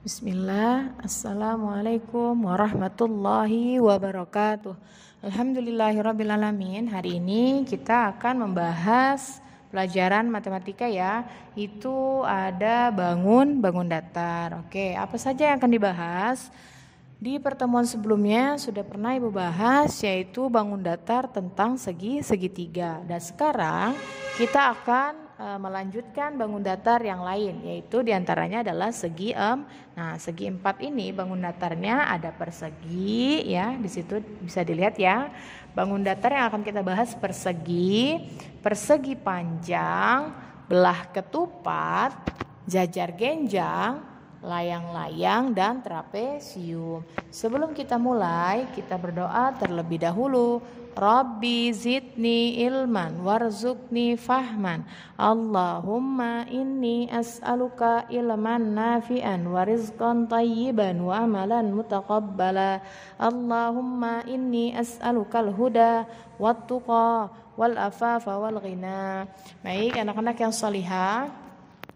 Bismillah, Assalamualaikum warahmatullahi wabarakatuh Alhamdulillahirrabbilalamin Hari ini kita akan membahas pelajaran matematika ya Itu ada bangun, bangun datar Oke, apa saja yang akan dibahas? Di pertemuan sebelumnya sudah pernah Ibu bahas yaitu bangun datar tentang segi segitiga Dan sekarang kita akan E, melanjutkan bangun datar yang lain yaitu diantaranya adalah segi em. Nah segi empat ini bangun datarnya ada persegi ya di situ bisa dilihat ya bangun datar yang akan kita bahas persegi, persegi panjang, belah ketupat, jajar genjang, layang-layang dan trapesium. Sebelum kita mulai kita berdoa terlebih dahulu. Rabbi zidni ilman warzukni fahman Allahumma inni as'aluka ilman nafi'an warizqan tayyiban wa amalan mutaqabbala Allahumma inni as'aluka al-huda wat tuqa wal afafa wal ghina Baik anak-anak yang salihah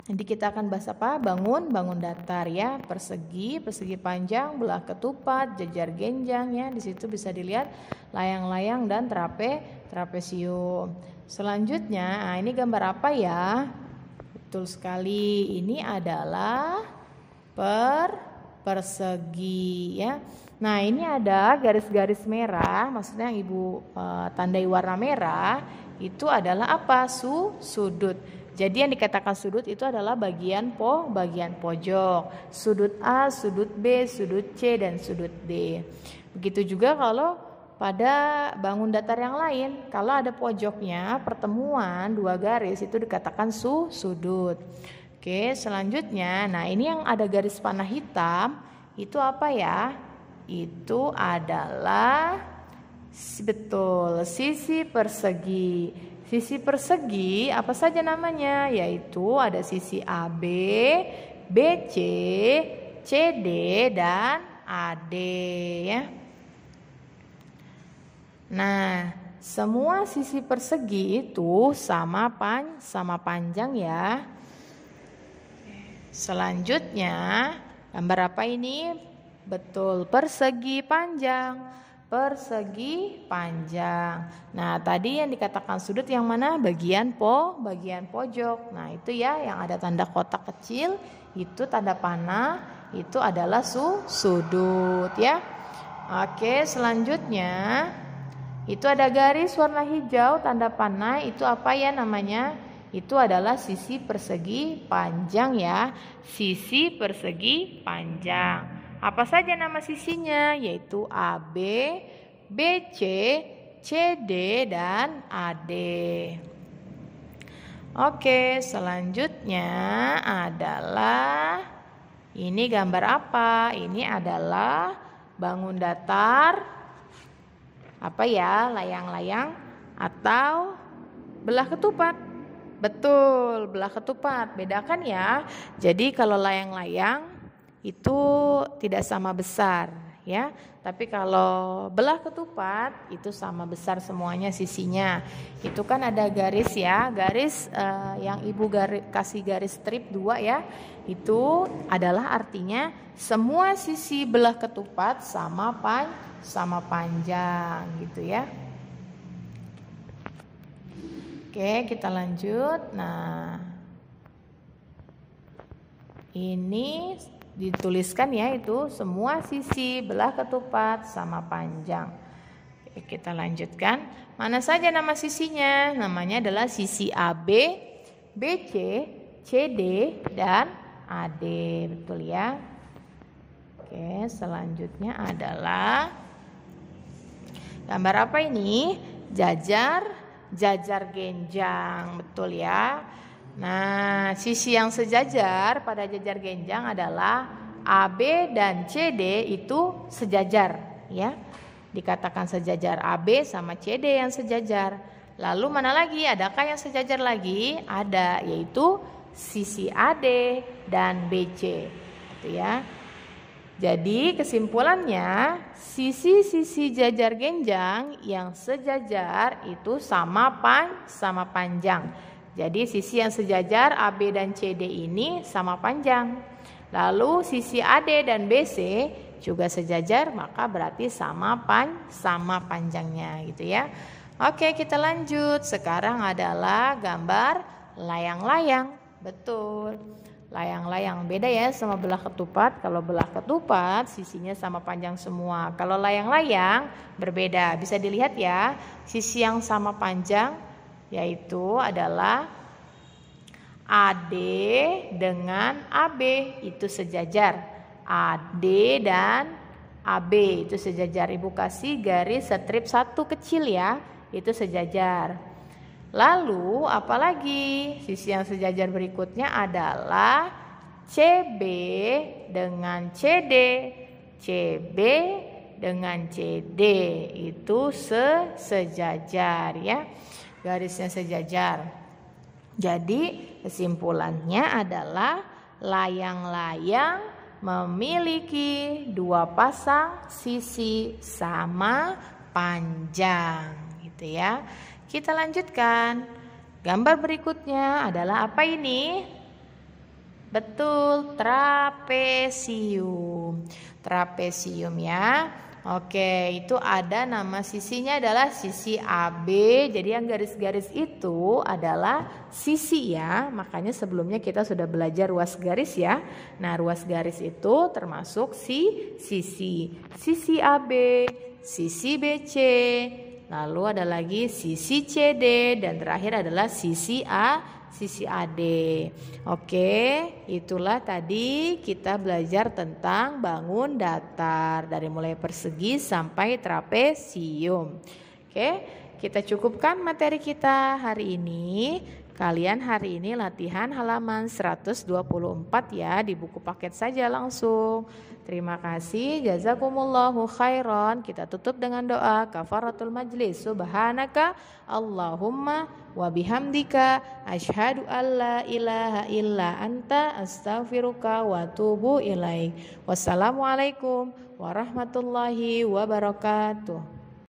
Nanti kita akan bahas apa? Bangun, bangun datar ya, persegi, persegi panjang, belah ketupat, jajar genjang ya. Di situ bisa dilihat layang-layang dan trape, trapesium. Selanjutnya, nah ini gambar apa ya? Betul sekali, ini adalah per persegi ya. Nah, ini ada garis-garis merah, maksudnya yang Ibu e, tandai warna merah itu adalah apa? Su sudut. Jadi yang dikatakan sudut itu adalah bagian po, bagian pojok, sudut A, sudut B, sudut C dan sudut D. Begitu juga kalau pada bangun datar yang lain, kalau ada pojoknya, pertemuan dua garis itu dikatakan su sudut. Oke, selanjutnya, nah ini yang ada garis panah hitam itu apa ya? Itu adalah Betul, sisi persegi. Sisi persegi apa saja namanya? Yaitu ada sisi AB, BC, CD, dan AD ya. Nah, semua sisi persegi itu sama pan sama panjang ya. Selanjutnya, gambar apa ini? Betul, persegi panjang persegi panjang. Nah, tadi yang dikatakan sudut yang mana? Bagian po, bagian pojok. Nah, itu ya yang ada tanda kotak kecil, itu tanda panah, itu adalah su sudut ya. Oke, selanjutnya itu ada garis warna hijau tanda panah, itu apa ya namanya? Itu adalah sisi persegi panjang ya. Sisi persegi panjang. Apa saja nama sisinya? Yaitu AB, BC, CD, dan AD. Oke, selanjutnya adalah ini gambar apa? Ini adalah bangun datar apa ya, layang-layang atau belah ketupat. Betul, belah ketupat. Bedakan ya. Jadi kalau layang-layang itu tidak sama besar ya. Tapi kalau belah ketupat itu sama besar semuanya sisinya. Itu kan ada garis ya, garis eh, yang ibu gari, kasih garis strip dua ya. Itu adalah artinya semua sisi belah ketupat sama pan sama panjang gitu ya. Oke, kita lanjut. Nah, ini dituliskan ya itu semua sisi belah ketupat sama panjang. Oke, kita lanjutkan. Mana saja nama sisinya? Namanya adalah sisi AB, BC, CD dan AD, betul ya? Oke, selanjutnya adalah gambar apa ini? Jajar, jajar genjang, betul ya? Nah, sisi yang sejajar pada jajar genjang adalah AB dan CD itu sejajar, ya. Dikatakan sejajar AB sama CD yang sejajar. Lalu mana lagi? Adakah yang sejajar lagi? Ada, yaitu sisi AD dan BC. Gitu ya. Jadi kesimpulannya sisi-sisi jajar genjang yang sejajar itu sama pan sama panjang. Jadi sisi yang sejajar AB dan CD ini sama panjang. Lalu sisi AD dan BC juga sejajar maka berarti sama pan sama panjangnya gitu ya. Oke, kita lanjut. Sekarang adalah gambar layang-layang. Betul. Layang-layang beda ya sama belah ketupat. Kalau belah ketupat sisinya sama panjang semua. Kalau layang-layang berbeda. Bisa dilihat ya, sisi yang sama panjang yaitu adalah AD dengan AB itu sejajar. AD dan AB itu sejajar. Ibu kasih garis strip satu kecil ya, itu sejajar. Lalu apalagi sisi yang sejajar berikutnya adalah CB dengan CD. CB dengan CD itu sejajar ya garisnya sejajar. Jadi kesimpulannya adalah layang-layang memiliki dua pasang sisi sama panjang gitu ya. Kita lanjutkan. Gambar berikutnya adalah apa ini? Betul, trapesium. Trapesium ya. Oke, itu ada nama sisinya adalah sisi AB. Jadi yang garis-garis itu adalah sisi ya. Makanya sebelumnya kita sudah belajar ruas garis ya. Nah, ruas garis itu termasuk si sisi. Sisi AB, sisi BC, Lalu ada lagi sisi CD dan terakhir adalah sisi A, sisi AD. Oke, itulah tadi kita belajar tentang bangun datar dari mulai persegi sampai trapesium. Oke, kita cukupkan materi kita hari ini. Kalian hari ini latihan halaman 124 ya di buku paket saja langsung. Terima kasih. Jazakumullahu khairan. Kita tutup dengan doa kafaratul majlis. Subhanaka Allahumma wa bihamdika asyhadu alla ilaha illa anta astaghfiruka wa atubu ilaik. Wassalamualaikum warahmatullahi wabarakatuh.